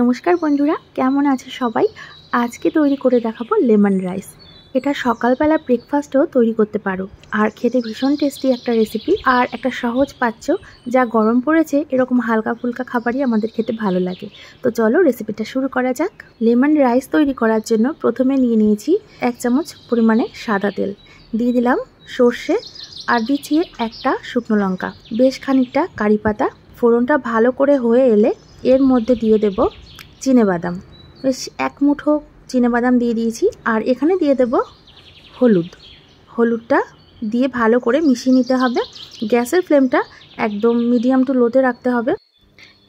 নমস্কার বন্ধুরা কেমন আছে সবাই আজকে তৈরি করে দেখাবো লেমন রাইস এটা সকালবেলা ব্রেকফাস্টও তৈরি করতে পারো আর খেতে ভীষণ টেস্টি একটা রেসিপি আর একটা সহজ পাচ্ছ যা গরম পড়েছে এরকম হালকা ফুলকা খাবারই আমাদের খেতে ভালো লাগে তো চলো রেসিপিটা শুরু করা যাক লেমন রাইস তৈরি করার জন্য প্রথমে নিয়ে নিয়েছি এক চামচ পরিমাণে সাদা তেল দিয়ে দিলাম সর্ষে আর দিচ্ছি একটা শুকনো লঙ্কা বেশ খানিকটা কারি পাতা ফোড়নটা ভালো করে হয়ে এলে এর মধ্যে দিয়ে দেব বাদাম বেশ এক মুঠো বাদাম দিয়ে দিয়েছি আর এখানে দিয়ে দেব হলুদ হলুদটা দিয়ে ভালো করে মিশিয়ে নিতে হবে গ্যাসের ফ্লেমটা একদম মিডিয়াম টু লোতে রাখতে হবে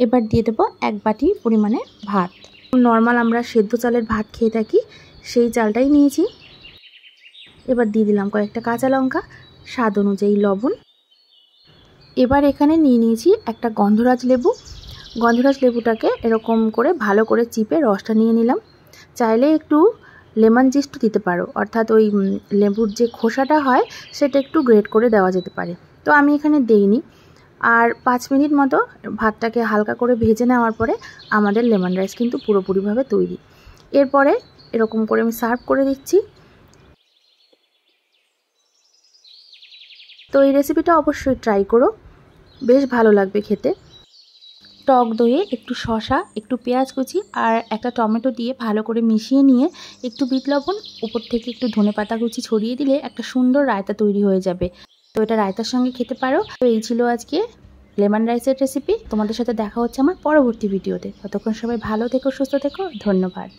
এবার দিয়ে দেবো এক বাটি পরিমাণে ভাত নর্মাল আমরা সেদ্ধ চালের ভাত খেয়ে থাকি সেই চালটাই নিয়েছি এবার দিয়ে দিলাম কয়েকটা কাঁচা লঙ্কা স্বাদ অনুযায়ী লবণ এবার এখানে নিয়ে নিয়েছি একটা গন্ধরাজ লেবু গন্ধরাজ লেবুটাকে এরকম করে ভালো করে চিপে রসটা নিয়ে নিলাম চাইলে একটু লেমন জিস্টও দিতে পারো অর্থাৎ ওই লেবুর যে খোসাটা হয় সেটা একটু গ্রেট করে দেওয়া যেতে পারে তো আমি এখানে দেইনি আর পাঁচ মিনিট মতো ভাতটাকে হালকা করে ভেজে নেওয়ার পরে আমাদের লেমন রাইস কিন্তু পুরোপুরিভাবে তৈরি এরপরে এরকম করে আমি সার্ভ করে দিচ্ছি তো এই রেসিপিটা অবশ্যই ট্রাই করো বেশ ভালো লাগবে খেতে টক দইয়ে একটু শশা একটু পেঁয়াজ কুচি আর একটা টমেটো দিয়ে ভালো করে মিশিয়ে নিয়ে একটু বিট লবণ উপর থেকে একটু ধনে পাতা কুচি ছড়িয়ে দিলে একটা সুন্দর রায়তা তৈরি হয়ে যাবে তো এটা রায়তার সঙ্গে খেতে পারো তো এই ছিল আজকে লেমন রাইসের রেসিপি তোমাদের সাথে দেখা হচ্ছে আমার পরবর্তী ভিডিওতে ততক্ষণ সবাই ভালো থেকো সুস্থ থেকো ধন্যবাদ